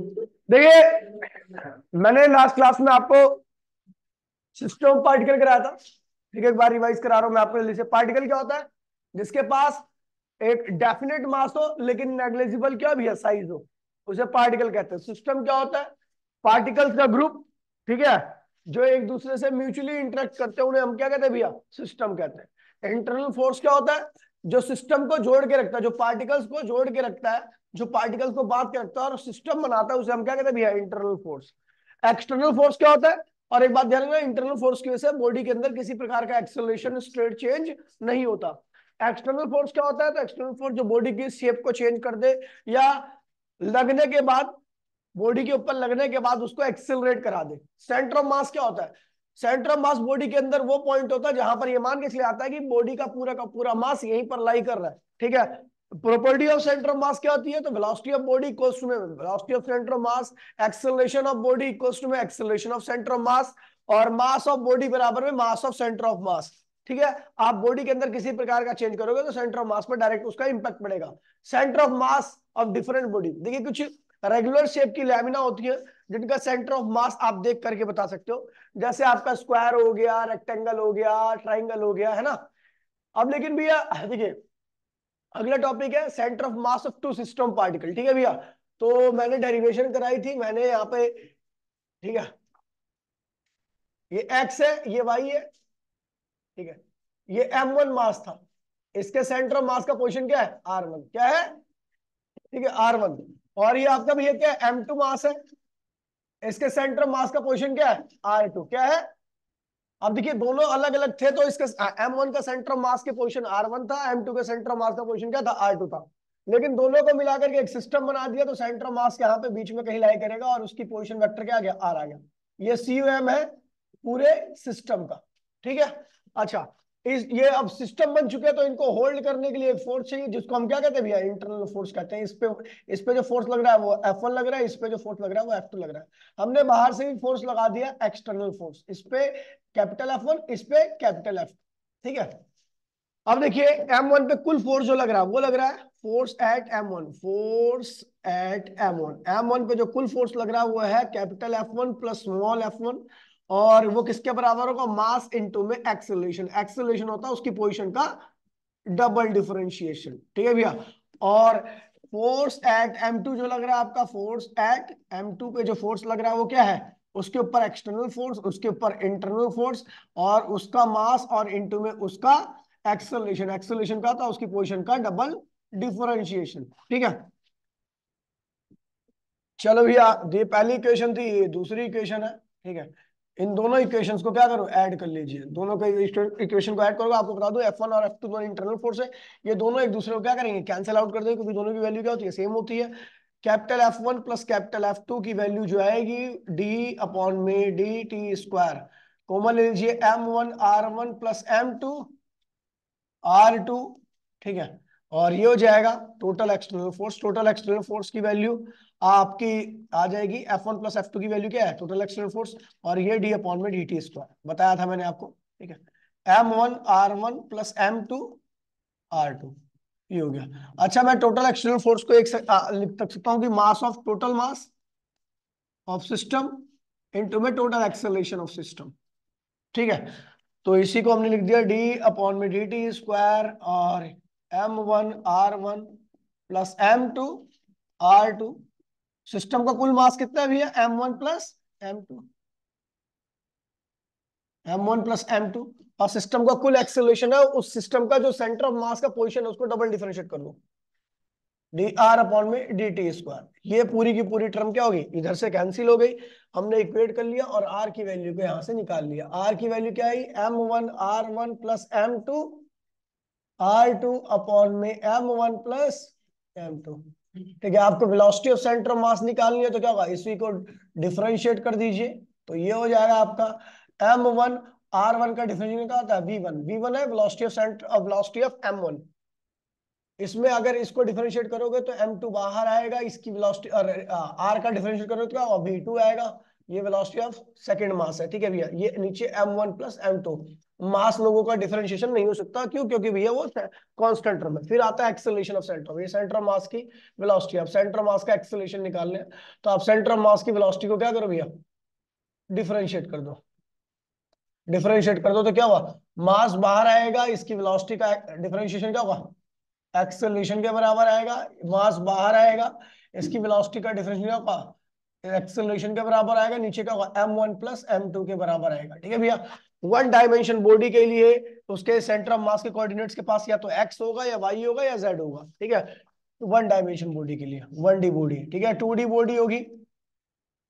देखिए मैंने last class में आपको सिस्टम ऑफ पार्टिकल कराया था है एक बार रिवाइज करा रहा हूं मैं आपको जल्दी से पार्टिकल क्या होता है जिसके पास एक डेफिनेट मास हो लेकिन नेग्लेजिबल क्या भी है साइज हो उसे पार्टिकल कहते हैं सिस्टम क्या होता है पार्टिकल्स का ग्रुप ठीक है जो एक दूसरे से म्यूचुअली इंटरेक्ट करते हैं उन्हें हम क्या कहते हैं भैया सिस्टम कहते हैं इंटरनल फोर्स क्या होता है जो सिस्टम को जोड़ के रखता है जो पार्टिकल्स को जोड़ के रखता है जो पार्टिकल्स को बात करता है और सिस्टम बनाता है उसे हम क्या कहते हैं भैया इंटरनल फोर्स एक्सटर्नल फोर्स क्या होता है और एक बात ध्यान रखना इंटरनल फोर्स की वजह से बॉडी के अंदर किसी प्रकार का एक्सेलरेशन स्ट्रेट चेंज नहीं होता एक्सटर्नल फोर्स क्या होता है तो एक्सटर्नल फोर्स जो बॉडी की शेप को चेंज कर दे या लगने के बाद बॉडी के ऊपर लगने के बाद उसको एक्सेलरेट करा दे सेंटर ऑफ मास क्या होता है सेंटर ऑफ मास बॉडी के अंदर वो पॉइंट होता है जहां पर ये मान के चले आता है कि बॉडी का पूरा का पूरा मास यहीं पर लाई कर रहा है ठीक है property of center of mass क्या होती है तो velocity of body equals to में velocity of center of mass acceleration of body equals to में acceleration of center of mass और मास ऑफ बॉडी बराबर में mass of center of mass ठीक है आप बॉडी के अंदर किसी प्रकार का चेंज करोगे तो सेंटर ऑफ मास पर डायरेक्ट उसका इंपैक्ट पड़ेगा center of mass of different body देखिए कुछ रेगुलर शेप की लैमिना होती है जिनका सेंटर ऑफ मास आप देख करके बता सकते हो जैसे आपका स्क्वायर हो गया रेक्टेंगल हो गया ट्राइंगल हो गया है ना अब लेकिन भैया देखिए अगला टॉपिक है center of mass of two system particle ठीक है भैया तो मैंने डेरिवेशन कराई थी मैंने यहाँ पे ठीक है ये एक्स है ये वाई है ठीक है ये एम वन मास था इसके सेंटर ऑफ मास का पोजिशन क्या है आर वन क्या है ठीक है आर वन और ये आपका भैया क्या है एम टू मास है इसके सेंटर ऑफ मास का पोजिशन क्या है आर टू क्या है अब देखिए दोनों अलग अलग थे तो इसके एम वन का center of mass position R one था एम टू के सेंटर ऑफ मास का पोजिशन क्या था आर टू था लेकिन दोनों को मिलाकर के एक सिस्टम बना दिया तो सेंटर ऑफ मास यहाँ पे बीच में कहीं लाई करेगा और उसकी पोजिशन वेक्टर क्या आ गया आर आ गया ये सी यू एम है पूरे सिस्टम का ठीक है अच्छा इस ये अब सिस्टम बन चुके हैं तो इनको होल्ड करने के लिए एक फोर्स चाहिए जिसको हम क्या कहते हैं भैया इंटरनल फोर्स कहते हैं इस पे इस पे जो फोर्स लग रहा है वो F1 लग रहा है इस पे जो फोर्स लग रहा है वो F2 लग रहा है हमने बाहर से भी फोर्स लगा दिया एक्सटर्नल फोर्स इस पे कैपिटल एफ वन इस पे कैपिटल एफ ठीक है अब देखिए एम वन पे कुल फोर्स जो लग रहा है वो लग रहा है force at M one force at M one M one पे जो कुल फोर्स लग रहा है वो है capital F one plus small F one और वो किसके बराबर होगा मास इनटू में एक्सेलरेशन एक्सेलरेशन होता है उसकी पोजीशन का डबल डिफरेंशिएशन ठीक है भैया और फोर्स एट एम टू जो लग रहा है आपका फोर्स एट एम टू पे जो फोर्स लग रहा है वो क्या है उसके ऊपर एक्सटर्नल फोर्स उसके ऊपर इंटरनल फोर्स और उसका मास और इंटू में उसका एक्सलेशन एक्सलेशन का था उसकी पोजिशन का डबल डिफरेंशिएशन ठीक है चलो भैया ये पहली इक्वेशन थी ये दूसरी इक्वेशन है ठीक है इन दोनों इक्वेशंस को क्या करो ऐड कर लीजिए दोनों का इक्वेशन को ऐड करोगे आपको बता दो एफ वन और एफ टू दोनों इंटरनल फोर्स है ये दोनों एक दूसरे को क्या करेंगे कैंसिल आउट कर देंगे क्योंकि दोनों की वैल्यू क्या होती है सेम होती है capital F one plus capital F two की वैल्यू जो आएगी डी अपॉन में डी टी स्क्वायर कॉमन ले लीजिए M one R one plus M two R two ठीक है और ये हो जाएगा total external force total external force की वैल्यू आपकी आ जाएगी F one plus F two की वैल्यू क्या है टोटल एक्सटर्नल फोर्स और ये डी अपॉन में डी टी स्क्वायर बताया था मैंने आपको ठीक है M one R one plus M two R two ये हो गया अच्छा मैं टोटल एक्सटर्नल फोर्स को एक सक, आ, लिख सकता हूँ कि mass of total mass of system into में टोटल एक्सेलेशन ऑफ सिस्टम ठीक है तो इसी को हमने लिख दिया डी अपॉन में डी टी स्क्वायर और M one R one plus M two R two system का कुल मास कितना भी है M one plus M two M one plus M two और सिस्टम का कुल एक्सेलेशन है उस सिस्टम का जो सेंटर ऑफ मास का पोजिशन है उसको डबल डिफरेंशिएट कर दो डी आर अपॉन में डी टी स्क्वायर ये पूरी की पूरी टर्म क्या होगी इधर से कैंसिल हो गई हमने इक्वेट कर लिया और आर की वैल्यू को यहां से निकाल लिया आर की वैल्यू क्या आई M one R one plus M two R two upon में M one plus M two ठीक है आपको velocity of center of mass निकालनी है तो क्या होगा इसी को डिफरेंशिएट कर दीजिए तो ये हो जाएगा आपका एम वन आर वन का डिफरेंशिएशन क्या होता है वी वन वी वन है velocity of center velocity of M one इसमें अगर इसको डिफरेंशिएट करोगे तो एम टू बाहर आएगा इसकी वेलोसिटी और आर का डिफरेंशिएट करोगे तो क्या वी टू आएगा ये वेलोसिटी ऑफ सेकंड मास है ठीक है भैया ये नीचे M one plus M two mass लोगों का डिफरेंशिएशन नहीं हो सकता क्यों क्योंकि भैया वो कांस्टेंट टर्म है फिर आता है एक्सेलरेशन ऑफ सेंटर ये सेंटर मास की वेलोसिटी आप सेंटर मास का एक्सेलरेशन निकाल लें तो आप सेंटर मास की वेलोसिटी को क्या करो भैया डिफरेंशिएट कर दो डिफरेंशिएट कर दो तो क्या हुआ मास बाहर आएगा इसकी वेलोसिटी का डिफरेंशिएशन क्या होगा एक्सेलरेशन के बराबर आएगा मास बाहर आएगा इसकी वेलोसिटी का डिफरेंशिएशन क्या होगा एक्सेलरेशन के बराबर आएगा नीचे क्या होगा M one plus M two के बराबर आएगा ठीक है भैया वन डायमेंशन बॉडी के लिए उसके सेंटर ऑफ मास के कोऑर्डिनेट्स के पास या तो एक्स होगा या वाई होगा या जेड होगा ठीक है वन डायमेंशन बॉडी के लिए वन डी बॉडी ठीक है टू डी बॉडी होगी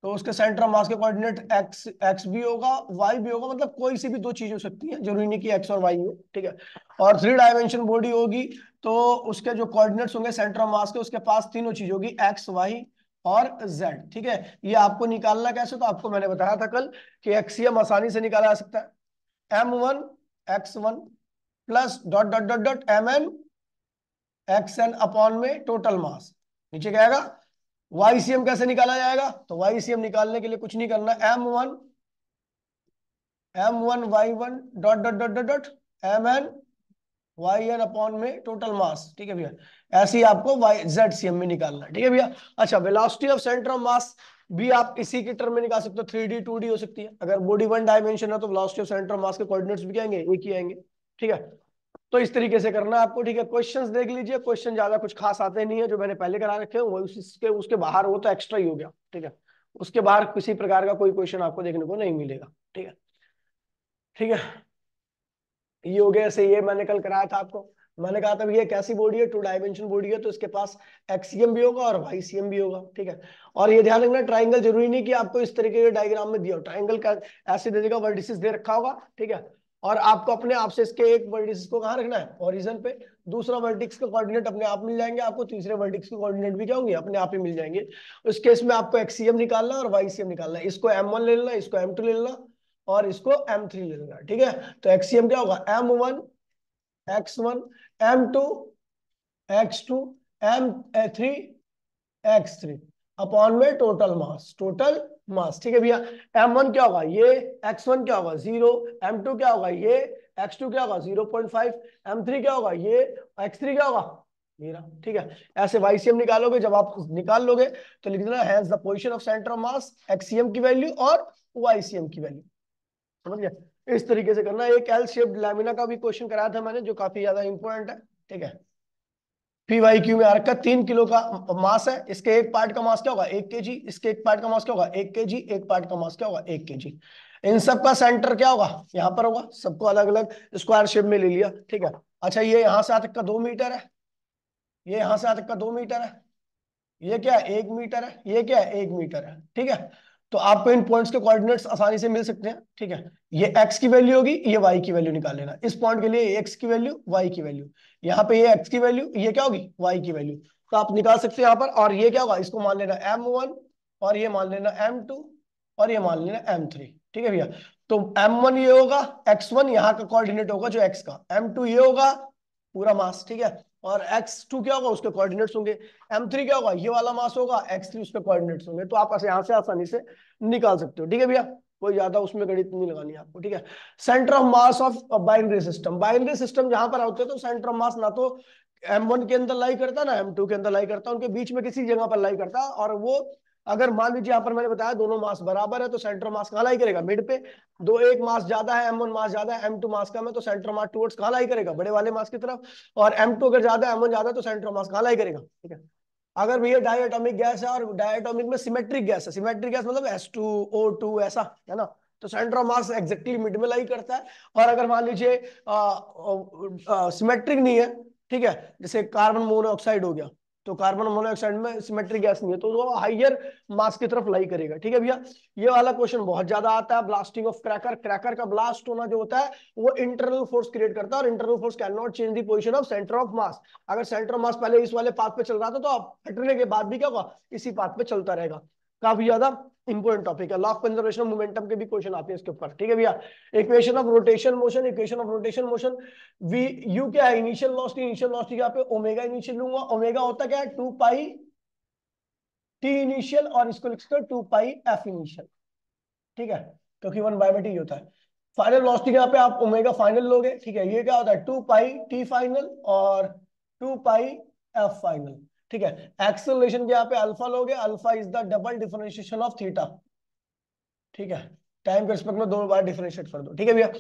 तो उसके सेंटर ऑफ मास के कोऑर्डिनेट एक्स एक्स भी होगा वाई भी होगा मतलब कोई सी भी दो चीज हो सकती है जरूरी नहीं कि एक्स और वाई हो ठीक है और थ्री डायमेंशन बॉडी होगी तो उसके जो कोऑर्डिनेट्स होंगे सेंटर ऑफ मास के उसके पास तीनों चीज होगी एक्स वाई और जेड ठीक है ये आपको निकालना कैसे तो आपको मैंने बताया था कल कि एक्सियम आसानी से निकाला जा सकता है M one X one plus dot dot dot dot M N X N upon में टोटल मास नीचे क्या आएगा वाईसीएम कैसे निकाला जाएगा तो वाईसीएम निकालने के लिए कुछ नहीं करना M one M one Y one dot dot dot dot M N Y N upon में टोटल मास ठीक है भैया ऐसे ही आपको वाई जेड सी एम में निकालना है ठीक है भैया अच्छा velocity of center of mass भी आप इसी के टर्म में निकाल सकते हो थ्री डी टू डी हो सकती है अगर बॉडी वन डायमेंशन है तो velocity of center of mass के कोऑर्डिनेट्स भी क्या आएंगे एक ही आएंगे ठीक है तो इस तरीके से करना आपको ठीक है क्वेश्चन देख लीजिए क्वेश्चन ज्यादा कुछ खास आते नहीं है जो मैंने पहले करा रखे हैं उसके उसके बाहर वो तो एक्स्ट्रा ही हो गया ठीक है उसके बाहर किसी प्रकार का कोई क्वेश्चन आपको देखने को नहीं मिलेगा ठीक है ठीक है ये हो गया ऐसे ये मैंने कल कराया था आपको मैंने कहा था ये कैसी बॉडी है टू डायमेंशन बॉडी है तो इसके पास एक्सीएम भी होगा और वाई एम भी होगा ठीक है और ये ध्यान रखना ट्राइंगल जरूरी नहीं कि आपको इस तरीके के डायग्राम में दिया हो ट्राइंगल का ऐसे दे देगा वर्डिस दे रखा होगा ठीक है और आपको अपने आप से इसके एक वर्टिक्स को कहा रखना है ओरिजन पे दूसरा वर्टिक्स के कोऑर्डिनेट अपने आप मिल जाएंगे आपको तीसरे वर्टिक्स के कोऑर्डिनेट भी क्या होंगे अपने आप ही मिल जाएंगे उस केस में आपको एक्सीएम निकालना और एम निकालना इसको एम वन ले लेना इसको एम टू ले लेना और इसको एम थ्री ले लेना ठीक है तो एक्सीएम क्या होगा M one X one M two X two M three X three upon में टोटल मास टोटल मास ठीक है भैया एम वन क्या होगा ये एक्स वन क्या होगा जीरो एम टू क्या होगा ये एक्स टू क्या होगा zero point five M three क्या होगा ये एक्स थ्री क्या होगा मेरा ठीक है ऐसे वाई सी एम निकालोगे जब आप निकाल लोगे तो लिख देना has the position of center of mass XCM की वैल्यू और वाई सी एम की वैल्यू समझ गया इस तरीके से करना एक एल शेप्ड लैमिना का भी क्वेश्चन कराया था मैंने जो काफी ज्यादा इंपॉर्टेंट है ठीक है पी वाई क्यू में आ रखा तीन किलो का मास है इसके एक पार्ट का मास क्या होगा एक के जी इसके एक पार्ट का मास क्या होगा एक के जी एक पार्ट का मास क्या होगा एक के जी इन सब का सेंटर क्या होगा यहाँ पर होगा सबको अलग अलग स्क्वायर शेप में ले लिया ठीक है अच्छा ये यहाँ से यहाँ तक का दो मीटर है ये यहाँ से यहाँ तक का दो मीटर है ये क्या है एक मीटर है ये क्या है एक मीटर है ठीक है तो आपको इन पॉइंट्स के कोऑर्डिनेट्स आसानी से मिल सकते हैं ठीक है ये एक्स की वैल्यू होगी ये वाई की वैल्यू निकाल लेना इस पॉइंट के लिए एक्स की वैल्यू वाई की वैल्यू यहाँ पे एक्स की वैल्यू ये क्या होगी वाई की वैल्यू तो आप निकाल सकते हैं यहाँ पर और ये क्या होगा इसको मान लेना वन और ये मान लेना टू और ये मान लेना थ्री ठीक है भैया तो वन ये होगा वन यहाँ का कोऑर्डिनेट होगा जो एक्स का टू ये होगा पूरा मास ठीक है और x2 क्या होगा उसके कोऑर्डिनेट्स होंगे m3 क्या होगा ये वाला मास होगा x3 उसके कोऑर्डिनेट्स होंगे तो आप यहां से आसानी से निकाल सकते हो ठीक है भैया कोई ज्यादा उसमें गणित नहीं लगानी आपको ठीक है center of mass of binary system binary system जहां पर होते हैं तो सेंटर ऑफ मास ना तो M1 के अंदर लाई करता ना M2 के अंदर लाई करता उनके बीच में किसी जगह पर लाई करता और वो अगर मान लीजिए यहाँ पर मैंने बताया दोनों मास बराबर है तो सेंट्रल मास कहा लाई करेगा मिड पे दो एक मास ज्यादा है एम वन मास ज्यादा है एम टू मास कम है तो सेंट्रल मास टूवर्ड्स कहा लाई करेगा बड़े वाले मास की तरफ और एम टू अगर ज्यादा है एम वन ज्यादा तो सेंट्रल मास कहा लाई करेगा ठीक है अगर भैया डायटोमिक गैस है और डायटोमिक में सिमेट्रिक गैस है सिमेट्रिक गैस मतलब एस टू ओ टू ऐसा है ना तो center of mass exactly mid में लाई करता है और अगर मान लीजिए सिमेट्रिक नहीं है ठीक है जैसे कार्बन मोनोऑक्साइड हो गया तो कार्बन मोनोऑक्साइड में सिमेट्रिक गैस नहीं है तो वो हाइयर मास की तरफ लाई करेगा ठीक है भैया ये वाला क्वेश्चन बहुत ज्यादा आता है ब्लास्टिंग ऑफ क्रैकर क्रैकर का ब्लास्ट होना जो होता है वो इंटरनल फोर्स क्रिएट करता है और internal force cannot change the position of center of mass अगर सेंटर ऑफ मास पहले इस वाले पाथ पे चल रहा था तो अब हटने के बाद भी क्या होगा इसी पाथ पे चलता रहेगा काफी ज्यादा इंपोर्टेंट टॉपिक है law of conservation of momentum के भी क्वेश्चन आते हैं इसके ऊपर ठीक है भैया equation of rotation motion equation of rotation motion V U क्या है इनिशियल लॉस्ट इनिशियल लॉस्ट यहाँ पे ओमेगा इनिशियल लूंगा ओमेगा होता क्या है टू पाई टी इनिशियल और इसको लिख सकते टू पाई एफ इनिशियल ठीक है क्योंकि वन बाय टी होता है फाइनल लॉस्टिक यहाँ पे आप ओमेगा फाइनल लोगे ठीक है ये क्या होता है टू पाई टी फाइनल और टू पाई एफ फाइनल ठीक है एक्सेलरेशन के यहाँ पे अल्फा लोगे alpha is the double differentiation of theta ठीक है टाइम के रिस्पेक्ट में दो बार डिफरेंशिएट कर दो ठीक है भैया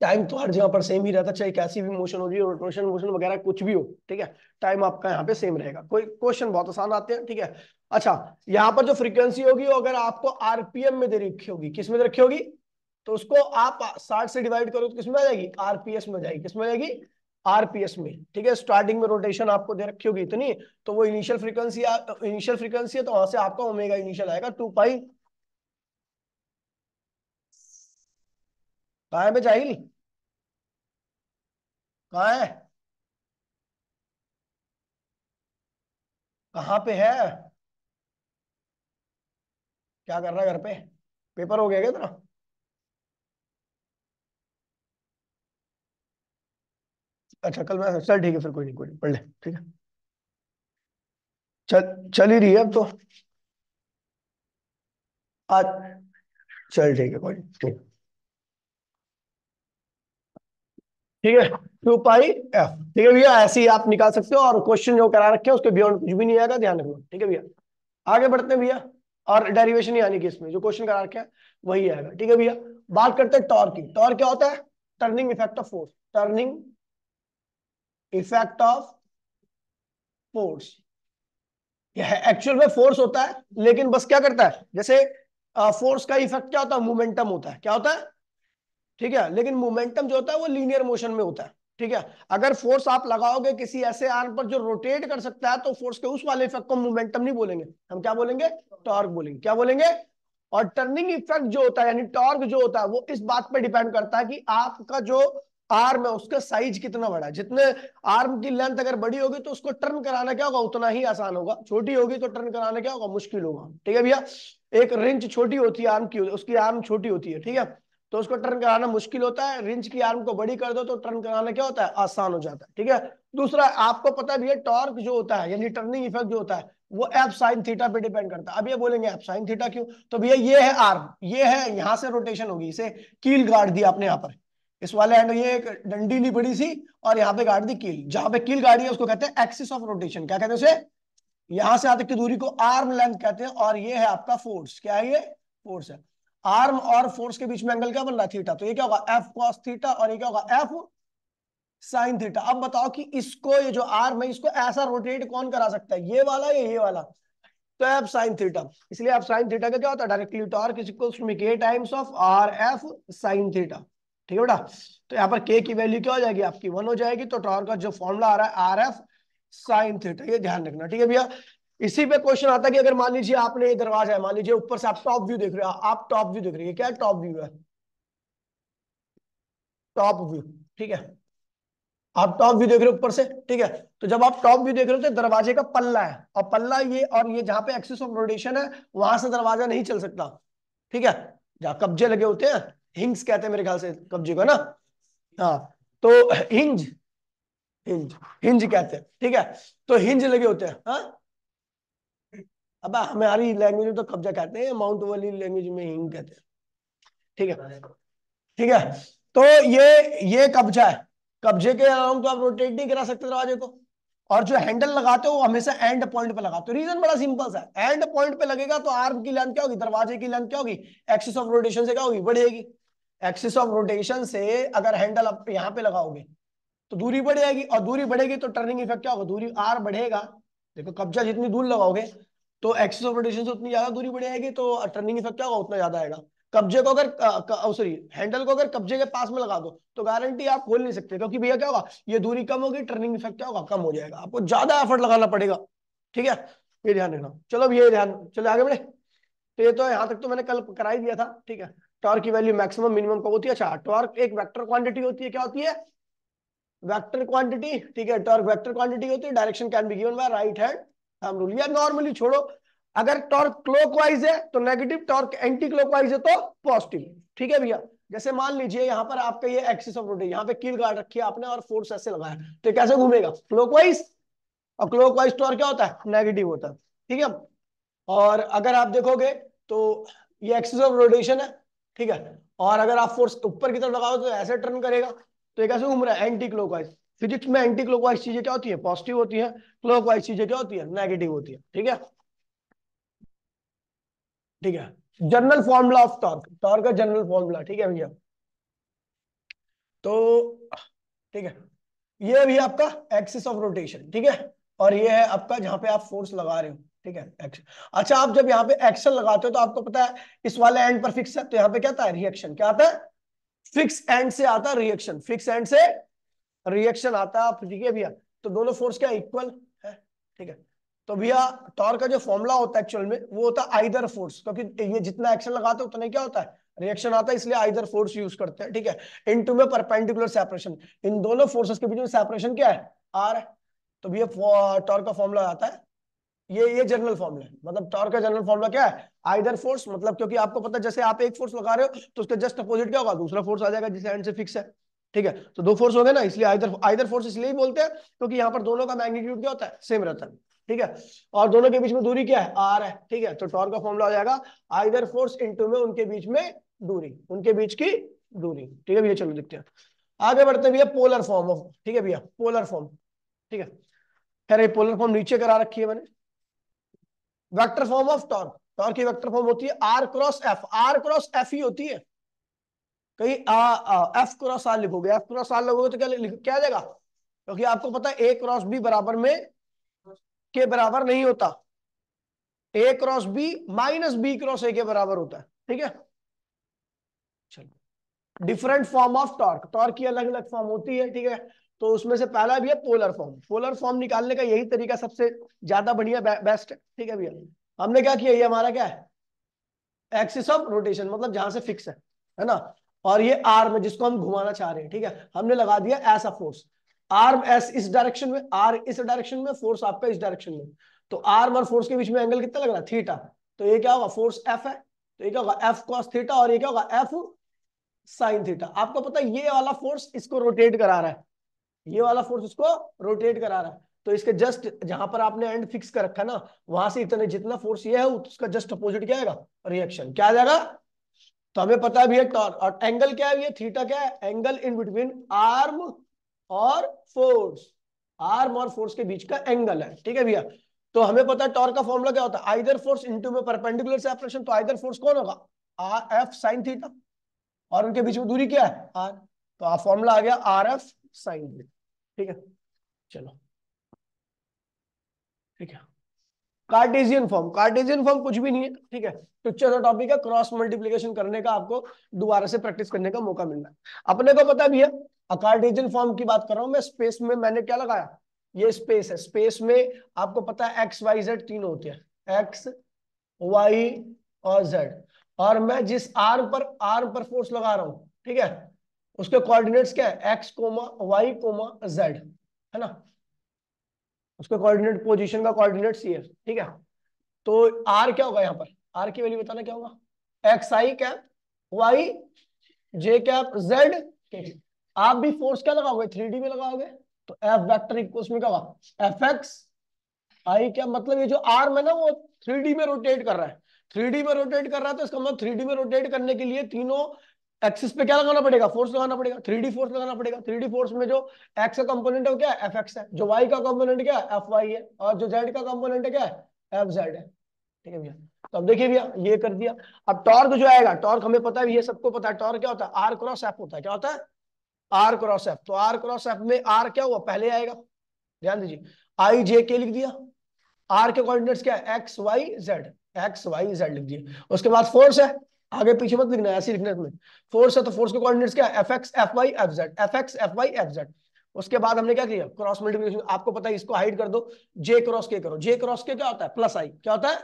टाइम तो हर जगह पर सेम ही रहता चाहे कैसी भी मोशन हो रही हो रोटेशन मोशन वगैरह कुछ भी हो ठीक है टाइम आपका यहाँ पे सेम रहेगा कोई क्वेश्चन बहुत आसान आते हैं ठीक है अच्छा यहाँ पर जो फ्रीक्वेंसी होगी वो अगर आपको आरपीएम में दे रखी होगी किस में रखी होगी तो उसको आप साठ से डिवाइड करो तो किसमें आ जाएगी आरपीएस में जाएगी किसमें जाएगी आरपीएस में ठीक है स्टार्टिंग में रोटेशन आपको दे रखी होगी इतनी तो वो इनिशियल फ्रीक्वेंसी इनिशियल फ्रीक्वेंसी है तो वहां से आपका ओमेगा इनिशियल आएगा टू पाई कहा है जाहिल कहा है कहां पे है क्या कर रहा है घर पे पेपर हो गया क्या तेरा तो अच्छा कल मैं चल ठीक है फिर कोई नहीं कोई नहीं पढ़ ले ठीक है चल चल ही रही है अब तो आज चल ठीक है कोई नहीं ठीक ठीक है टू पाई एफ ठीक है भैया ऐसे ही आप निकाल सकते हो और क्वेश्चन जो करा रखे हैं उसके बियॉन्ड कुछ भी नहीं आएगा ध्यान रखना ठीक है भैया आगे बढ़ते हैं भैया और डेरिवेशन ही आने की इसमें जो क्वेश्चन करा रखे हैं वही आएगा ठीक है भैया बात करते हैं टॉर की टॉर क्या होता है turning effect of force turning effect of force यह एक्चुअल में फोर्स होता है लेकिन बस क्या करता है जैसे फोर्स का इफेक्ट क्या होता है मोमेंटम होता है क्या होता है ठीक है लेकिन मोमेंटम जो होता है वो लीनियर मोशन में होता है ठीक है अगर फोर्स आप लगाओगे किसी ऐसे आर्म पर जो रोटेट कर सकता है तो फोर्स के उस वाले इफेक्ट को मोमेंटम नहीं बोलेंगे हम क्या बोलेंगे टॉर्क बोलेंगे क्या बोलेंगे और टर्निंग इफेक्ट जो होता है यानी टॉर्क जो होता है वो इस बात पर डिपेंड करता है कि आपका जो आर्म है उसका साइज कितना बड़ा है जितने आर्म की लेंथ अगर बड़ी होगी तो उसको टर्न कराना क्या होगा उतना ही आसान होगा छोटी होगी तो टर्न कराना क्या होगा मुश्किल होगा ठीक है भैया एक रिंच छोटी होती है आर्म की उसकी आर्म छोटी होती है ठीक है तो उसको टर्न कराना मुश्किल होता है रिंच की आर्म को बड़ी कर दो तो टर्न कराना क्या होता है आसान हो जाता है ठीक है दूसरा आपको पता है भैया टॉर्क जो होता है यानी टर्निंग इफेक्ट जो होता है वो एफ साइन थीटा पे डिपेंड करता है अब ये बोलेंगे एफ साइन थीटा क्यों तो भैया ये है आर्म ये है यहाँ से रोटेशन होगी इसे कील गाड़ दिया आपने यहाँ पर इस वाले एंड ये एक डंडी ली बड़ी सी और यहाँ पे गाड़ दी कील जहां पे कील गाड़ी है उसको कहते हैं एक्सिस ऑफ रोटेशन क्या कहते हैं उसे यहां से आते की दूरी को आर्म लेंथ कहते हैं और ये है आपका फोर्स क्या है ये फोर्स है आर्म और फोर्स के बीच में एंगल क्या बन रहा थीटा तो ये क्या होगा एफ कॉस थीटा और ये क्या होगा एफ साइन थीटा अब बताओ कि इसको ये जो आर्म है इसको ऐसा रोटेट कौन करा सकता है ये वाला या ये वाला तो एफ साइन थीटा इसलिए एफ साइन थीटा का क्या होता है directly torque is equals to मी के times of R F sine theta ठीक है बेटा तो यहाँ पर के की वैल्यू क्या हो जाएगी आपकी वन हो जाएगी तो टॉर का जो फॉर्मूला आ रहा है आर एफ साइन थीटा ये ध्यान रखना ठीक है भैया इसी पे क्वेश्चन आता है कि अगर मान लीजिए आपने दरवाजा है मान लीजिए ऊपर से आप टॉप व्यू देख रहे हो आप टॉप व्यू देख रहे हैं क्या टॉप व्यू है टॉप व्यू ठीक है आप टॉप व्यू देख रहे हो ऊपर से ठीक है तो जब आप टॉप व्यू देख रहे हो तो दरवाजे का पल्ला है और पल्ला ये और ये जहां पे एक्सिस ऑफ रोटेशन है वहां से दरवाजा नहीं चल सकता ठीक है जहां कब्जे लगे होते हैं हिंग्स कहते हैं मेरे ख्याल से कब्जे को ना हाँ तो हिंज हिंज हिंज कहते हैं ठीक है तो हिंज लगे होते हैं हाँ अब हमारी लैंग्वेज में तो कब्जा कहते हैं माउंट वाली लैंग्वेज में हिंग कहते हैं ठीक है ठीक है तो ये ये कब्जा है कब्जे के आराम तो आप रोटेट नहीं करा सकते दरवाजे को और जो हैंडल लगाते हो हमेशा एंड पॉइंट पे लगाते हो रीजन बड़ा सिंपल सा है एंड पॉइंट पे लगेगा तो आर्म की लेंथ क्या होगी दरवाजे की लेंथ क्या होगी एक्सिस ऑफ रोटेशन से क्या होगी बढ़ेगी एक्सिस ऑफ रोटेशन से अगर हैंडल आप यहाँ पे लगाओगे तो दूरी बढ़ जाएगी और दूरी बढ़ेगी तो टर्निंग इफेक्ट क्या होगा दूरी आर बढ़ेगा देखो कब्जा जितनी दूर लगाओगे तो एक्सिस ऑफ रोटेशन से उतनी ज्यादा दूरी बढ़ जाएगी तो टर्निंग इफेक्ट क्या होगा उतना ज्यादा आएगा कब्जे को अगर सॉरी हैंडल को अगर कब्जे के पास में लगा दो तो गारंटी आप खोल नहीं सकते क्योंकि भैया क्या होगा ये दूरी कम होगी टर्निंग इफेक्ट क्या होगा कम हो जाएगा आपको ज्यादा एफर्ट लगाना पड़ेगा ठीक है ये ध्यान रखना चलो ये ध्यान चलो आगे बढ़े तो ये तो यहाँ तक तो मैंने कल करा ही दिया था ठीक है टॉर्क की वैल्यू मैक्सिमम मिनिमम कब होती है अच्छा टॉर्क एक वेक्टर क्वांटिटी होती है क्या होती है वेक्टर क्वांटिटी ठीक है टॉर्क वेक्टर क्वांटिटी होती है direction can be given by right hand thumb rule या नॉर्मली छोड़ो अगर टॉर्क क्लॉकवाइज है तो नेगेटिव टॉर्क एंटी क्लॉकवाइज है तो पॉजिटिव ठीक है भैया जैसे मान लीजिए यहाँ पर आपका ये एक्सिस ऑफ रोटेशन यहाँ पे कील गार्ड रखी है आपने और फोर्स ऐसे लगाया तो कैसे घूमेगा क्लॉकवाइज और क्लॉकवाइज टॉर्क क्या होता है नेगेटिव होता है ठीक है और अगर आप देखोगे तो ये एक्सिस ऑफ रोटेशन है ठीक है और अगर आप फोर्स ऊपर की तरफ लगाओ तो ऐसे टर्न करेगा तो एक ऐसे उम्र है एंटी क्लोकवाइज फिजिक्स में एंटी क्लोकवाइज चीजें क्या होती है पॉजिटिव होती है क्लोकवाइज चीजें क्या होती है नेगेटिव होती है ठीक है ठीक है general formula of torque torque का जनरल फॉर्मूला ठीक है भैया तो ठीक है ये भी आपका एक्सिस ऑफ रोटेशन ठीक है और ये है आपका जहां पे आप फोर्स लगा रहे हो ठीक है एक्शन अच्छा आप जब यहाँ पे एक्शन लगाते हो तो आपको पता है इस वाले एंड पर फिक्स है तो यहाँ पे क्या आता है रिएक्शन क्या आता है फिक्स एंड से आता है रिएक्शन फिक्स एंड से रिएक्शन आता है ठीक है भैया तो दोनों फोर्स क्या इक्वल है ठीक है तो भैया टॉर का जो फॉर्मूला होता है एक्चुअल में वो होता है आइदर फोर्स क्योंकि ये जितना एक्शन लगाते हो उतना ही क्या होता है रिएक्शन आता है इसलिए आइदर फोर्स यूज करते हैं ठीक है इन टू में परपेंडिकुलर सेपरेशन इन दोनों फोर्सेस के बीच में सेपरेशन क्या है आर तो भैया टॉर्क का फॉर्मूला आता है ये ये जनरल फॉर्मूला है मतलब टॉर्क का जनरल फॉर्मूला क्या है आइदर फोर्स मतलब क्योंकि आपको पता जैसे आप एक फोर्स लगा रहे हो तो उसके जस्ट अपोजिट क्या होगा दूसरा फोर्स आ जाएगा जिस एंड से फिक्स है ठीक है तो दो फोर्स हो गए ना इसलिए आइदर आइदर फोर्स इसलिए बोलते हैं क्योंकि यहाँ पर दोनों का मैग्नीट्यूड क्या होता है सेम रहता है ठीक है और दोनों के बीच में दूरी क्या है आर है ठीक है तो टॉर्क का फॉर्मूला हो जाएगा आइदर फोर्स इंटू में उनके बीच में दूरी उनके बीच की दूरी ठीक है भैया चलो देखते हैं आगे बढ़ते भैया पोलर फॉर्म ऑफ ठीक है भैया पोलर फॉर्म ठीक है खैर ये पोलर फॉर्म नीचे करा रखी है मैंने vector form of torque torque की वेक्टर फॉर्म होती है R cross F R cross F ही होती है कहीं एफ क्रॉस आर लिखोगे एफ क्रॉस आर लिखोगे तो क्या लिख, क्या जाएगा क्योंकि तो आपको पता है ए क्रॉस बी बराबर में के बराबर नहीं होता A cross B minus B cross A के बराबर होता है ठीक है चलो different form of torque torque की अलग अलग फॉर्म होती है ठीक है तो उसमें से पहला भी है पोलर फॉर्म पोलर फॉर्म निकालने का यही तरीका सबसे ज्यादा बढ़िया बेस्ट है ठीक है भैया हमने क्या किया ये हमारा क्या है एक्सिस ऑफ रोटेशन मतलब जहां से फिक्स है है ना और ये आर्म है जिसको हम घुमाना चाह रहे हैं ठीक है हमने लगा दिया ऐसा फोर्स आर्म एस इस डायरेक्शन में आर इस डायरेक्शन में फोर्स आपका इस डायरेक्शन में तो आर्म और फोर्स के बीच में एंगल कितना लग रहा है थीटा तो ये क्या होगा फोर्स एफ है तो ये क्या होगा एफ कॉस थीटा और ये क्या होगा एफ साइन थीटा आपको पता है ये वाला फोर्स इसको रोटेट करा रहा है ये वाला फोर्स इसको रोटेट करा रहा है तो इसके जस्ट जहां पर आपने एंड फिक्स कर रखा ना वहां से इतने जितना फोर्स ये है उसका जस्ट अपोजिट क्या आएगा रिएक्शन क्या आ जाएगा तो हमें पता है भैया तो और एंगल क्या है ये थीटा क्या है एंगल इन बिटवीन आर्म और फोर्स आर्म और फोर्स के बीच का एंगल है ठीक है भैया तो हमें पता है टॉर्क का फॉर्मूला क्या होता है आइदर फोर्स इनटू में परपेंडिकुलर सेपरेशन तो आइदर फोर्स कौन होगा आर एफ साइन थीटा और उनके बीच में दूरी क्या है आर तो आप फॉर्मूला आ गया आर एफ साइन ठीक है चलो ठीक है कार्टेशियन फॉर्म कार्टेशियन फॉर्म कुछ भी नहीं है ठीक है पिक्चर का टॉपिक है क्रॉस मल्टीप्लीकेशन करने का आपको दोबारा से प्रैक्टिस करने का मौका मिलना है अपने को पता भी है कार्टेशियन फॉर्म की बात कर रहा हूं मैं स्पेस में मैंने क्या लगाया ये स्पेस है स्पेस में आपको पता है एक्स वाई जेड तीन होते हैं एक्स वाई और जेड और मैं जिस आर्म पर आर्म पर फोर्स लगा रहा हूं ठीक है उसके कोऑर्डिनेट्स क्या है X comma Y comma Z है ना उसके कोऑर्डिनेट पोजीशन का कोऑर्डिनेट्स ये ठीक है तो आर क्या होगा यहाँ पर आर की वैल्यू बताना क्या होगा X I cap Y J cap Z आप भी फोर्स क्या लगाओगे थ्री डी में लगाओगे तो एफ वैक्टर इक्वल्स क्या होगा एफ एक्स आई क्या मतलब ये जो आर्म है ना वो थ्री डी में रोटेट कर रहा है थ्री में रोटेट कर रहा है तो इसका मतलब थ्री में रोटेट करने के लिए तीनों एक्सिस पे क्या लगाना पड़ेगा फोर्स लगाना पड़ेगा थ्री फोर्स लगाना पड़ेगा थ्री फोर्स में जो एक्स का कंपोनेंट है वो क्या है एफ एक्स है जो वाई का कंपोनेंट क्या है एफ है और जो जेड का कंपोनेंट है क्या है एफ है ठीक है भैया तो अब देखिए भैया ये कर दिया अब टॉर्क जो आएगा टॉर्क हमें पता है ये सबको पता है टॉर्क क्या होता है आर क्रॉस एफ होता है क्या होता है आर क्रॉस एफ तो आर क्रॉस एफ में आर क्या हुआ पहले आएगा ध्यान दीजिए आई जे के लिख दिया आर के कोऑर्डिनेट्स क्या है X Y Z X Y Z लिख दिए उसके बाद फोर्स है आगे पीछे मत लिखना ऐसे लिखना तुम्हें फोर्स है तो फोर्स के कोऑर्डिनेट्स क्या है X F Y F Z F F Y F Z उसके बाद हमने क्या किया क्रॉस मल्टीप्लिकेशन आपको पता है इसको हाइड कर दो जे क्रॉस के करो जे क्रॉस के क्या होता है प्लस आई क्या होता है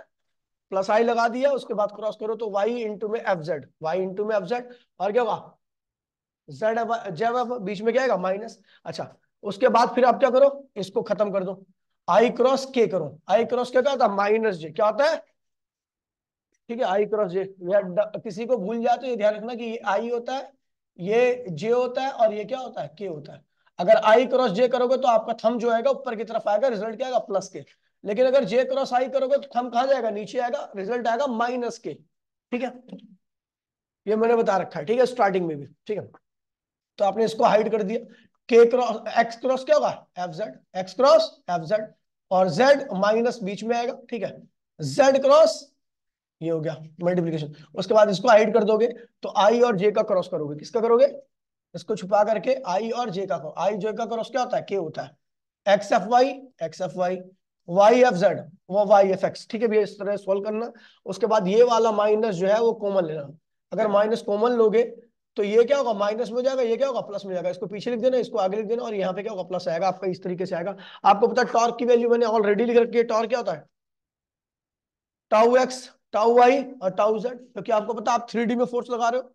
प्लस आई लगा दिया उसके बाद क्रॉस करो तो वाई इंटू में एफ जेड वाई इंटू में एफ जेड और क्या होगा जेड जेड एफ बीच में क्या आएगा माइनस अच्छा उसके बाद फिर आप क्या करो इसको खत्म कर दो आई क्रॉस के करो आई क्रॉस क्या होता है माइनस जे क्या होता है ठीक है आई क्रॉस जे किसी को भूल जाए तो ये ध्यान रखना कि ये आई होता है ये जे होता है और ये क्या होता है के होता है अगर आई क्रॉस जे करोगे तो आपका थम जो आएगा ऊपर की तरफ आएगा रिजल्ट क्या आएगा प्लस के लेकिन अगर जे क्रॉस आई करोगे तो थम कहा जाएगा नीचे आएगा रिजल्ट आएगा माइनस के ठीक है ये मैंने बता रखा है ठीक है स्टार्टिंग में भी ठीक है तो आपने इसको हाइड कर दिया के क्रॉस एक्स क्रॉस क्या होगा F Z X cross F Z और जेड माइनस बीच में आएगा ठीक है जेड क्रॉस ये हो गया मल्टीप्लीकेशन उसके बाद इसको हाइड कर दोगे तो आई और जे का क्रॉस करोगे किसका करोगे इसको छुपा करके आई और जे का आई जे का क्रॉस क्या होता है के होता है X F Y X F Y Y F Z वो वाई एफ एक्स ठीक है भैया इस तरह सॉल्व करना उसके बाद ये वाला माइनस जो है वो कॉमन लेना अगर माइनस कॉमन लोगे तो ये क्या होगा माइनस में जाएगा ये क्या होगा प्लस में जाएगा इसको पीछे लिख देना इसको आगे लिख देना और यहाँ पे क्या होगा प्लस आएगा आपका इस तरीके से आएगा आपको पता है टॉर्क की वैल्यू मैंने ऑलरेडी लिख रखी है टॉर्क क्या होता है टाउ एक्स टाउ वाई और टाउ जेड क्योंकि आपको पता आप थ्री में फोर्स लगा रहे हो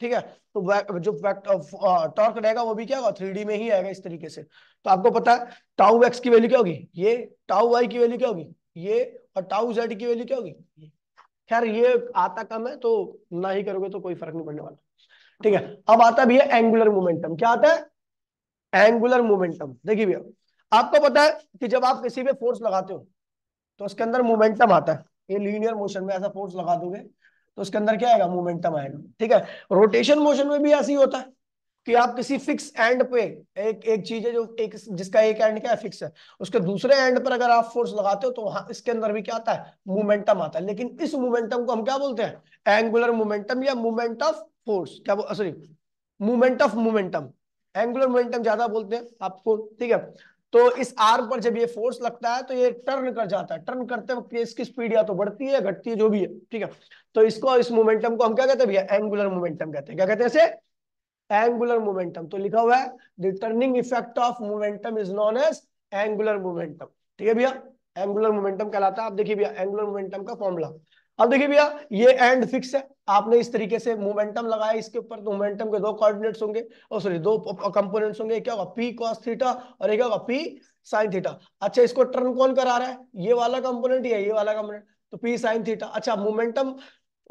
ठीक है तो जो टॉर्क uh, रहेगा वो भी क्या होगा थ्री में ही आएगा इस तरीके से तो आपको पता है टाउ एक्स की वैल्यू क्या होगी ये टाउ वाई की वैल्यू क्या होगी ये और टाउ जेड की वैल्यू क्या होगी खैर ये आता कम है तो ना ही करोगे तो कोई फर्क नहीं पड़ने वाला ठीक है अब आता भी है एंगुलर मोमेंटम क्या आता है एंगुलर मोमेंटम देखिए भैया आपको पता है कि जब आप किसी पे फोर्स लगाते हो तो उसके अंदर मोमेंटम आता है ये लीनियर मोशन में ऐसा फोर्स लगा दोगे तो उसके अंदर क्या आएगा मोमेंटम आएगा ठीक है रोटेशन मोशन में भी ऐसे ही होता है कि आप किसी फिक्स एंड पे एक एक चीज है जो एक जिसका एक एंड क्या है फिक्स है उसके दूसरे एंड पर अगर आप फोर्स लगाते हो तो वहां इसके अंदर भी क्या आता है मोमेंटम आता है लेकिन इस मोमेंटम को हम क्या बोलते हैं एंगुलर मोमेंटम या मोमेंट ऑफ फोर्स क्या sorry moment of momentum angular momentum ज्यादा बोलते हैं आपको ठीक है तो इस आर्म पर जब ये फोर्स लगता है तो ये टर्न कर जाता है टर्न करते वक्त की स्पीड या तो बढ़ती है घटती है जो भी है ठीक है तो इसको इस मोमेंटम को हम क्या कहते हैं भैया एंगुलर मोमेंटम कहते हैं क्या कहते हैं इसे एंगुलर मोमेंटम तो लिखा हुआ है turning effect of momentum is known as angular momentum ठीक है भैया एंगुलर मोमेंटम कहलाता है आप देखिए भैया एंगुलर मोमेंटम का फॉर्मूला अब देखिए भैया ये एंड फिक्स है आपने इस तरीके से मोमेंटम लगाया इसके ऊपर तो मोमेंटम के दो कोऑर्डिनेट्स होंगे और सॉरी दो कंपोनेंट्स होंगे क्या होगा पी कॉस थीटा और एक होगा पी साइन थीटा अच्छा इसको टर्न कौन करा रहा है ये वाला कंपोनेंट या ये वाला कंपोनेंट तो पी साइन थीटा अच्छा मोमेंटम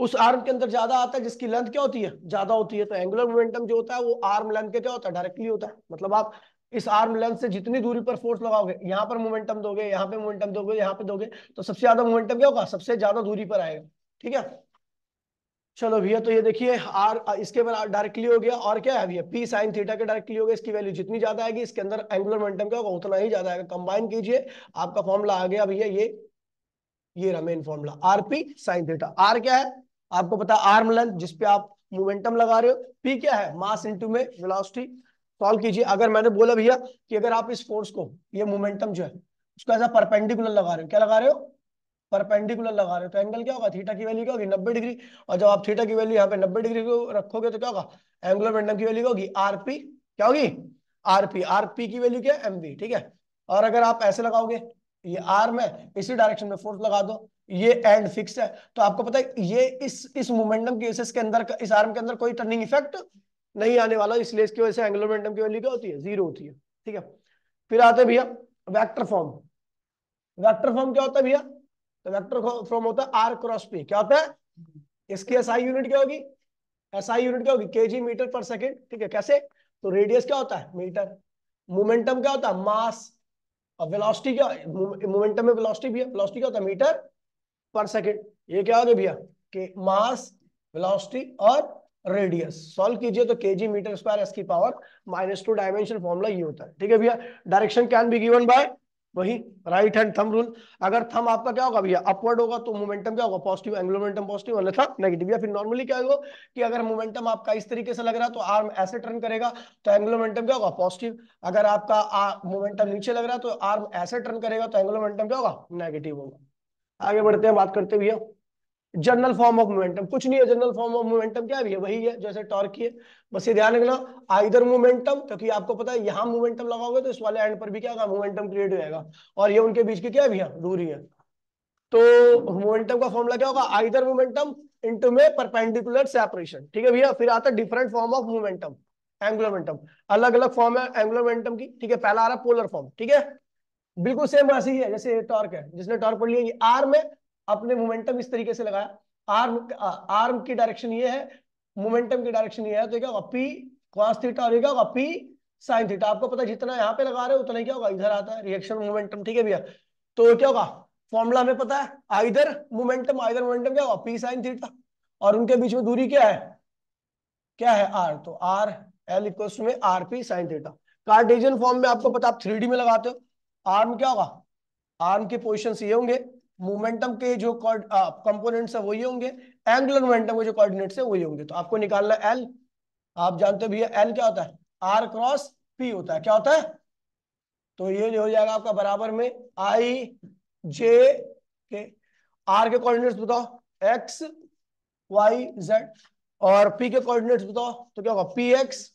उस आर्म के अंदर ज्यादा आता है जिसकी लेंथ क्या होती है ज्यादा होती है तो एंगुलर मोमेंटम जो होता है वो आर्म लेंथ के क्या होता है डायरेक्टली होता है मतलब आप इस आर्म लेंथ से जितनी दूरी पर फोर्स लगाओगे यहाँ पर मोमेंटम दोगे यहाँ पे मोमेंटम दोगे यहाँ पे दोगे तो सबसे ज्यादा मोमेंटम क्या होगा सबसे ज्यादा दूरी पर आएगा ठीक है चलो भैया तो ये देखिए आर इसके पर डायरेक्टली हो गया और क्या है भैया पी साइन थीटा के डायरेक्टली हो गया इसकी वैल्यू जितनी ज्यादा आएगी इसके अंदर एंगुलर मोमेंटम का उतना ही ज्यादा आएगा कंबाइन कीजिए आपका फॉर्मूला आ गया भैया ये ये रहा main formula R P sine theta R क्या है आपको पता आर्म लेंथ जिसपे आप मोमेंटम लगा रहे हो पी क्या है मास इंटू में वेलोसिटी सॉल्व कीजिए अगर मैंने बोला भैया कि अगर आप इस फोर्स को ये मोमेंटम जो है उसको ऐसा परपेंडिकुलर लगा रहे हो क्या लगा रहे हो परपेंडिकुलर लगा रहे हो तो एंगल क्या होगा थीटा की वैल्यू क्या होगी नब्बे डिग्री और जब आप थीटा की वैल्यू यहाँ पे नब्बे डिग्री को रखोगे तो क्या होगा एंगुलर मोमेंटम की वैल्यू क्या होगी आरपी क्या होगी आरपी आरपी की वैल्यू क्या है एमवी ठीक है और अगर आप ऐसे लगाओगे ये आर में इसी डायरेक्शन में फोर्स लगा दो ये एंड फिक्स है तो आपको पता है ये इस इस मोमेंटम केसेस के अंदर इस आर्म के अंदर कोई टर्निंग इफेक्ट नहीं आने वाला इसलिए इसकी वजह से एंगुलर मोमेंटम की वैल्यू क्या होती है जीरो होती है ठीक है फिर आते भैया वेक्टर फॉर्म वेक्टर फॉर्म क्या होता है भैया तो वेक्टर फ्रॉम होता है आर क्रॉस पी क्या होता है इसकी एसआई यूनिट क्या होगी एसआई यूनिट क्या होगी केजी मीटर पर सेकेंड ठीक है कैसे तो रेडियस क्या होता है मीटर मोमेंटम क्या होता है मास और वेलोसिटी क्या मोमेंटम में वेलोसिटी भी है वेलोसिटी क्या होता है मीटर पर सेकेंड ये क्या हो गया भैया कि मास वेलोसिटी और रेडियस सॉल्व कीजिए तो केजी मीटर स्क्वायर एस की power minus two dimension formula ये होता है ठीक है भैया direction can be given by वही राइट हैंड थम रूल अगर थम आपका क्या होगा भैया अपवर्ड होगा तो मोमेंटम क्या होगा पॉजिटिव एंगुलर मोमेंटम पॉजिटिव अन्यथा नेगेटिव या फिर नॉर्मली क्या होगा कि अगर मोमेंटम आपका इस तरीके से लग रहा है तो आर्म ऐसे टर्न करेगा तो एंगुलर मोमेंटम क्या होगा पॉजिटिव अगर आपका मोमेंटम नीचे लग रहा है तो आर्म ऐसे टर्न करेगा तो एंगुलर मोमेंटम क्या होगा नेगेटिव होगा आगे बढ़ते हैं बात करते भैया जनरल फॉर्म ऑफ मोमेंटम कुछ नहीं है जनरल फॉर्म ऑफ मोमेंटम क्या भी है वही है जैसे टॉर्क ही है बस ये ध्यान रखना आइदर मोमेंटम क्योंकि आपको पता है यहां मोमेंटम लगाओगे तो इस वाले एंड पर भी क्या होगा मोमेंटम क्रिएट हो जाएगा और ये उनके बीच की क्या भी है दूरी है तो मोमेंटम का फॉर्मूला क्या होगा आइदर मोमेंटम इंटू में परपेंडिकुलर सेपरेशन ठीक है भैया फिर आता है different form of momentum angular momentum अलग अलग फॉर्म है एंगुलर मोमेंटम की ठीक है पहला आ रहा है पोलर फॉर्म ठीक है बिल्कुल सेम ऐसी है जैसे टॉर्क है जिसने टॉर्क पढ़ लिया ये आर में अपने मोमेंटम इस तरीके से लगाया आर्म आर्म uh, की डायरेक्शन ये है मोमेंटम की डायरेक्शन ये है तो क्या पी कॉस थीटा और ये क्या होगा पी साइन थीटा आपको पता जितना यहाँ पे लगा रहे हो उतना ही क्या होगा इधर आता है रिएक्शन मोमेंटम ठीक है भैया तो क्या होगा फॉर्मुला में पता है आइधर मोमेंटम आइधर मोमेंटम क्या होगा पी साइन थीटा और उनके बीच में दूरी क्या है क्या है आर तो आर एल इक्व में R P sine theta Cartesian form में आपको पता आप थ्री में लगाते हो आर्म क्या होगा आर्म के पोजिशन ये होंगे मोमेंटम के जो कंपोनेंट्स है वही होंगे एंगुलर मोमेंटम के जो कोऑर्डिनेट्स है वही होंगे तो आपको निकालना एल आप जानते भैया एल क्या होता है आर क्रॉस पी होता है क्या होता है तो ये हो जाएगा आपका बराबर में आई जे के आर के कोऑर्डिनेट्स बताओ एक्स वाई जेड और पी के कोऑर्डिनेट्स बताओ तो क्या होगा P X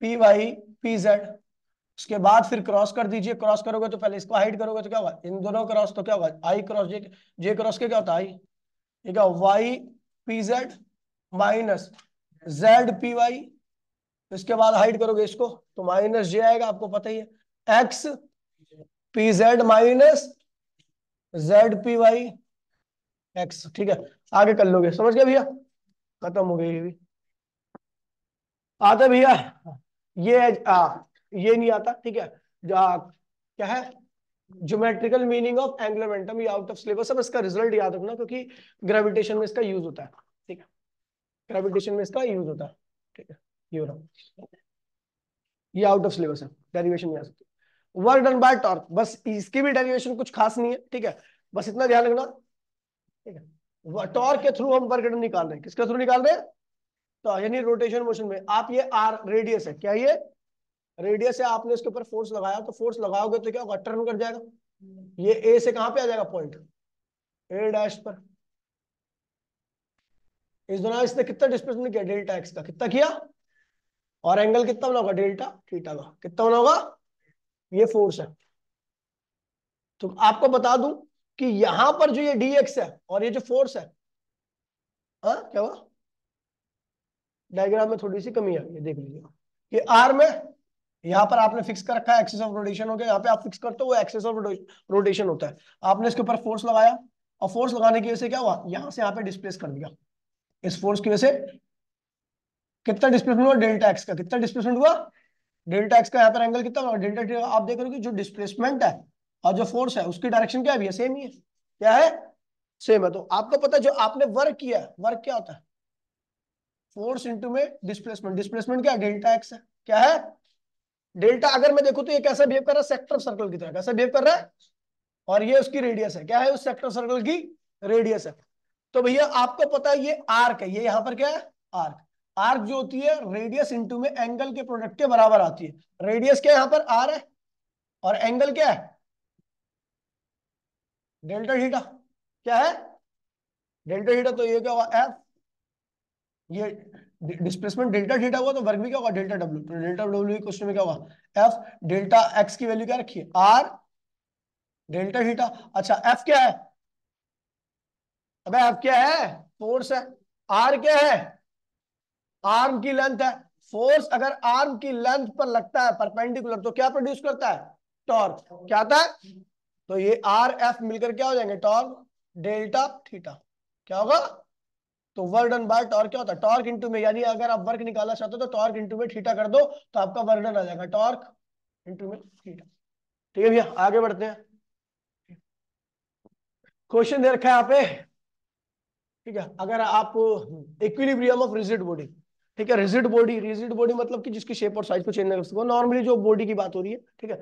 P Y P Z उसके बाद फिर क्रॉस कर दीजिए क्रॉस करोगे तो पहले इसको हाइड करोगे तो क्या होगा इन दोनों क्रॉस तो क्या होगा आई क्रॉस जे जे क्रॉस के क्या होता है आई ये क्या Y P Z minus Z P Y इसके बाद हाइड करोगे इसको तो माइनस जे आएगा आपको पता ही है X P Z minus Z P Y X ठीक है आगे कर लोगे समझ गए भैया खत्म हो गई ये भी आता भैया ये आ, ये नहीं आता ठीक है क्या है geometrical meaning of angular momentum ये आउट ऑफ सिलेबस है इसका रिजल्ट याद रखना क्योंकि ग्रेविटेशन में इसका यूज होता है ठीक है ग्रेविटेशन में इसका यूज होता है ठीक है ये ये आउट ऑफ सिलेबस है डेरिवेशन नहीं आ सकती वर्क डन बाय टॉर्क बस इसकी भी डेरिवेशन कुछ खास नहीं है ठीक है बस इतना ध्यान रखना ठीक है टॉर्क के थ्रू हम वर्क डन निकाल रहे हैं किसके थ्रू निकाल रहे हैं तो यानी रोटेशन मोशन में आप ये आर रेडियस है क्या ये रेडियस से आपने इसके ऊपर फोर्स लगाया तो फोर्स लगाओगे तो क्या होगा टर्न कर जाएगा हम्म। ये ए से कहां पे आ जाएगा पॉइंट ए डैश पर इस दौरान इसने कितना डिस्प्लेसमेंट किया डेल्टा एक्स का कितना किया और एंगल कितना बना होगा डेल्टा थीटा का कितना बना होगा ये फोर्स है तो आपको बता दूं कि यहां पर जो ये डी एक्स है और ये जो फोर्स है आ, हाँ, क्या हुआ डायग्राम में थोड़ी सी कमी आ गई देख लीजिए ये आर में यहाँ पर आपने फिक्स कर रखा है एक्सेस ऑफ रोटेशन हो गया यहाँ पे आप फिक्स करते हो एक्सेस ऑफ रोटेशन होता है आपने इसके ऊपर फोर्स लगाया और फोर्स लगाने की वजह से क्या हुआ यहाँ से यहाँ पे डिस्प्लेस कर दिया इस फोर्स की वजह से कितना डिस्प्लेसमेंट हुआ डेल्टा एक्स का कितना डिस्प्लेसमेंट हुआ डेल्टा एक्स का यहाँ पर एंगल कितना डेल्टा टी आप देख रहे हो कि जो डिस्प्लेसमेंट है और जो फोर्स है उसकी डायरेक्शन क्या है सेम ही है क्या है सेम है तो आपको पता है जो आपने वर्क किया है वर्क क्या होता है फोर्स इंटू में डिस्प्लेसमेंट डिस्प्लेसमेंट क्या डेल्टा एक्स है क्या है डेल्टा अगर मैं देखू तो ये कैसा बिहेव कर रहा है सेक्टर सर्कल की तरह कैसा बिहेव कर रहा है और ये उसकी रेडियस है क्या है उस सेक्टर सर्कल की रेडियस है तो भैया आपको पता है ये आर्क है ये यहाँ पर क्या है आर्क आर्क जो होती है रेडियस इंटू में एंगल के प्रोडक्ट के बराबर आती है रेडियस क्या यहाँ पर आर है और एंगल क्या है डेल्टा थीटा क्या है डेल्टा थीटा तो ये क्या होगा एफ ये डिस्प्लेसमेंट डेल्टा डेटा हुआ तो वर्ग भी क्या होगा डेल्टा डब्ल्यू तो डेल्टा डब्ल्यू क्वेश्चन में क्या होगा एफ डेल्टा एक्स की वैल्यू क्या रखिए आर डेल्टा डेटा अच्छा एफ क्या है अबे एफ क्या है फोर्स है आर क्या है आर्म की लेंथ है फोर्स अगर आर्म की लेंथ पर लगता है परपेंडिकुलर तो क्या प्रोड्यूस करता है टॉर्क क्या आता है तो ये आर एफ मिलकर क्या हो जाएंगे टॉर्क डेल्टा थीटा क्या होगा तो वर्क डन बाय टॉर्क क्या होता है टॉर्क इंटू में यानी अगर आप वर्क निकालना चाहते हो तो टॉर्क इंटू में थीटा कर दो तो आपका वर्क डन आ जाएगा टॉर्क इंटू में थीटा ठीक है भैया आगे बढ़ते हैं क्वेश्चन दे रखा है यहाँ पे ठीक है अगर आप इक्विलिब्रियम ऑफ रिजिड बॉडी ठीक है रिजिड बॉडी रिजिड बॉडी मतलब कि जिसकी शेप और साइज को चेंज नहीं कर सकते नॉर्मली जो बॉडी की बात हो रही है ठीक है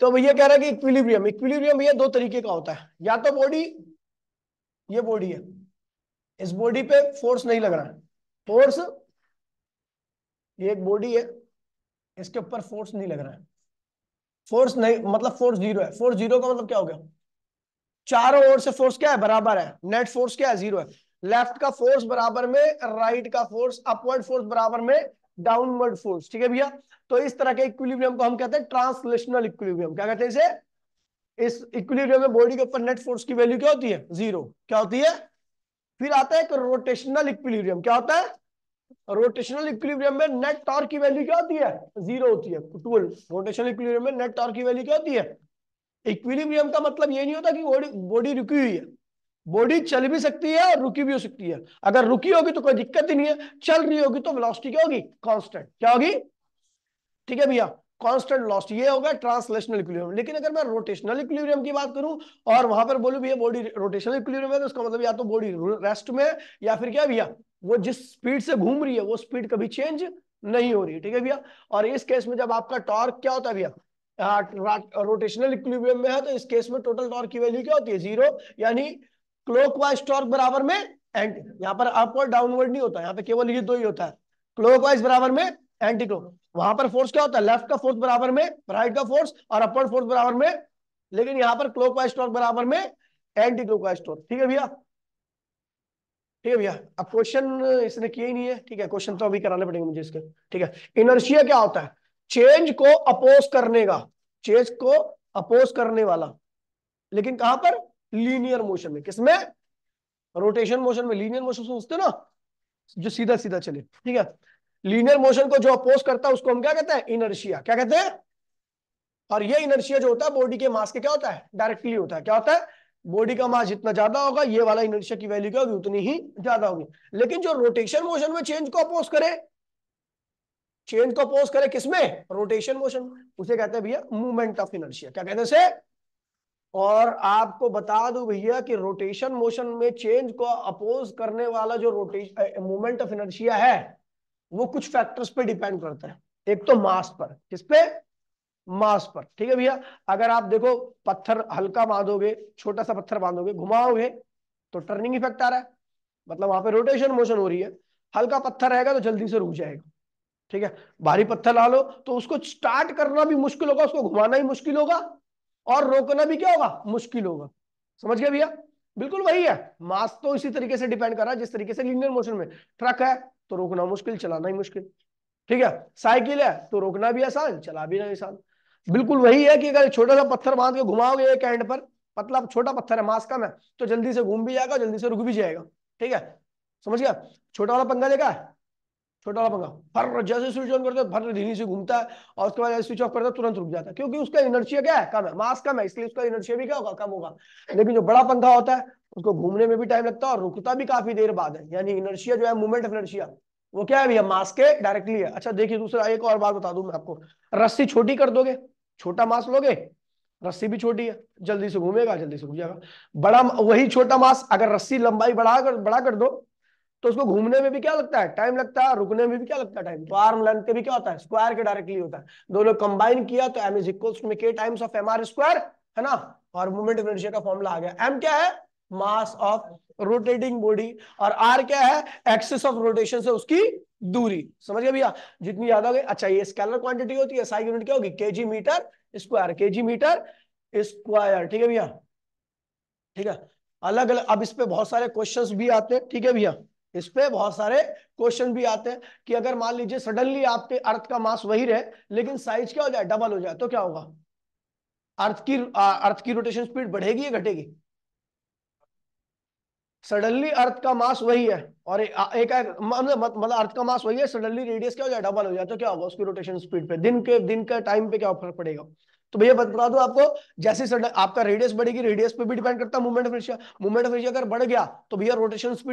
तो भैया कह रहा है कि इक्विलिब्रियम इक्विलिब्रियम भैया दो तरीके का होता है या तो बॉडी ये बॉडी है इस बॉडी पे फोर्स नहीं लग रहा है फोर्स ये एक बॉडी है इसके ऊपर फोर्स नहीं लग रहा है फोर्स नहीं मतलब फोर्स जीरो है फोर्स जीरो का मतलब क्या हो गया चारों ओर से फोर्स क्या है बराबर है नेट फोर्स क्या है जीरो है लेफ्ट का फोर्स बराबर में राइट का फोर्स अपवर्ड फोर्स बराबर में डाउनवर्ड फोर्स ठीक है भैया तो इस तरह के इक्विलिब्रियम को हम कहते हैं ट्रांसलेशनल इक्विलिब्रियम क्या कहते हैं इसे इस इक्विलिब्रियम में बॉडी के ऊपर नेट फोर्स की वैल्यू क्या होती है जीरो क्या होती है फिर आता है एक रोटेशनल इक्विलिब्रियम क्या होता है रोटेशनल इक्विलिब्रियम में नेट टॉर्क की वैल्यू क्या होती है जीरो होती है टूल रोटेशनल इक्विलिब्रियम में नेट टॉर्क की वैल्यू क्या होती है इक्विलिब्रियम का मतलब ये नहीं होता कि बॉडी रुकी हुई है बॉडी चल भी सकती है और रुकी भी हो सकती है अगर रुकी होगी तो कोई दिक्कत ही नहीं है चल रही होगी तो वेलोसिटी क्या होगी कांस्टेंट क्या होगी ठीक है भैया कांस्टेंट लॉस्ट ये होगा ट्रांसलेशनल इक्विलिब्रियम लेकिन अगर मैं रोटेशनल इक्विलिब्रियम की बात करूं और वहां पर बोलूं भैया बॉडी रोटेशनल इक्विलिब्रियम है तो उसका मतलब या तो बॉडी रेस्ट में या फिर क्या भैया वो जिस स्पीड से घूम रही है वो स्पीड कभी चेंज नहीं हो रही है ठीक है भैया और इस केस में जब आपका टॉर्क क्या होता है भैया रोटेशनल इक्विलिब्रियम में है तो इस केस में टोटल टॉर्क की वैल्यू क्या होती है जीरो यानी क्लॉकवाइज टॉर्क बराबर में एंटी यहाँ पर अपवर्ड डाउनवर्ड नहीं होता यहाँ पे केवल ये दो ही होता है क्लॉकवाइज बराबर में एंटी क्लॉक वहां पर फोर्स क्या होता है लेफ्ट का फोर्स बराबर में राइट का फोर्स और अपर फोर्स बराबर में लेकिन यहां पर क्लोक वाइज टॉर्क बराबर में एंटी क्लोक वाइज टॉर्क ठीक है भैया ठीक है भैया अब क्वेश्चन इसने किए ही नहीं है ठीक है क्वेश्चन तो अभी कराने पड़ेंगे मुझे इसके ठीक है इनर्शिया क्या होता है चेंज को अपोज करने का चेंज को अपोज करने वाला लेकिन कहां पर लीनियर मोशन में किसमें रोटेशन मोशन में लीनियर मोशन सोचते ना जो सीधा सीधा चले ठीक है लीनियर मोशन को जो अपोज करता है उसको हम क्या कहते हैं इनर्शिया क्या कहते हैं और ये इनर्शिया जो होता है बॉडी के मास के क्या होता है डायरेक्टली होता है क्या होता है बॉडी का मास जितना ज्यादा होगा ये वाला इनर्शिया की वैल्यू क्या होगी उतनी ही ज्यादा होगी लेकिन जो रोटेशन मोशन में चेंज को अपोज करे चेंज को अपोज करे किसमें रोटेशन मोशन उसे कहते हैं भैया मूवमेंट ऑफ इनर्शिया क्या कहते हैं और आपको बता दू भैया कि रोटेशन मोशन में चेंज को अपोज करने वाला जो रोटेशन मूवमेंट ऑफ इनर्शिया है वो कुछ फैक्टर्स पे डिपेंड करता है एक तो मास पर किस पे मास पर ठीक है भैया अगर आप देखो पत्थर हल्का बांधोगे छोटा सा पत्थर बांधोगे घुमाओगे तो टर्निंग इफेक्ट आ रहा है मतलब वहां पे रोटेशन मोशन हो रही है हल्का पत्थर रहेगा तो जल्दी से रुक जाएगा ठीक है भारी पत्थर ला लो तो उसको स्टार्ट करना भी मुश्किल होगा उसको घुमाना ही मुश्किल होगा और रोकना भी क्या होगा मुश्किल होगा समझ गया भैया बिल्कुल वही है मास तो इसी तरीके से डिपेंड कर रहा है जिस तरीके से लिनियर मोशन में ट्रक है तो रोकना मुश्किल चलाना ही मुश्किल ठीक है साइकिल है तो रोकना भी आसान चला भी नहीं आसान बिल्कुल वही है कि अगर छोटा सा पत्थर बांध के घुमाओगे एक एंड पर मतलब छोटा पत्थर है मास्क कम तो जल्दी से घूम भी जाएगा जल्दी से रुक भी जाएगा ठीक है समझ गया छोटा वाला पंखा देखा है छोटा वाला पंखा फर जैसे स्विच ऑन करते फर धीरे से घूमता है और उसके बाद स्विच ऑफ करता है तुरंत रुक जाता है क्योंकि उसका इनर्जिया क्या है कम है मास्क कम है इसलिए उसका इनर्जिया भी क्या होगा कम होगा लेकिन जो बड़ा पंखा होता है उसको घूमने में भी टाइम लगता है और रुकता भी काफी देर बाद है यानी इनर्शिया जो है मूवमेंट ऑफ इनर्शिया वो क्या है भैया मास के डायरेक्टली है अच्छा देखिए दूसरा एक और बात बता दू मैं आपको रस्सी छोटी कर दोगे छोटा मास लोगे रस्सी भी छोटी है जल्दी से घूमेगा जल्दी से घूम जाएगा बड़ा वही छोटा मास अगर रस्सी लंबाई बढ़ा कर बड़ा कर दो तो उसको घूमने में भी क्या लगता है टाइम लगता है रुकने में भी क्या लगता है टाइम तो आर्म लेंथ के भी क्या होता है स्क्वायर के डायरेक्टली होता है दोनों कंबाइन किया तो एम इज इक्वल्स में के times of M R square है ना और मूवमेंट ऑफ इनर्शिया का फॉर्मूला आ गया एम क्या है मास ऑफ रोटेटिंग बॉडी और आर क्या है एक्सिस ऑफ रोटेशन से उसकी दूरी समझ गए भैया जितनी ज्यादा होगी अच्छा ये स्केलर क्वांटिटी होती है एसआई यूनिट क्या होगी KG metre square KG metre square ठीक है भैया ठीक है अलग अलग अब इस पे बहुत सारे क्वेश्चंस भी आते हैं ठीक है भैया इस पे बहुत सारे क्वेश्चन भी आते हैं कि अगर मान लीजिए सडनली आपके अर्थ का मास वही रहे लेकिन साइज क्या हो जाए डबल हो जाए तो क्या होगा अर्थ की अर्थ की रोटेशन स्पीड बढ़ेगी या घटेगी सडनली अर्थ का मास वही है और एक मतलब अर्थ मतलब का मास वही है सडनली रेडियस क्या हो जाए डबल हो जाए तो क्या होगा उसकी रोटेशन स्पीड पे दिन के दिन के टाइम पे क्या फर्क पड़ेगा तो भैया बता दो आपको जैसे आपका रेडियस बढ़ेगी रेडियस पे भी डिपेंड करता है मूवमेंट ऑफ मूवमेंट ऑफ अगर बढ़ गया तो भैया रोटेशन स्पीड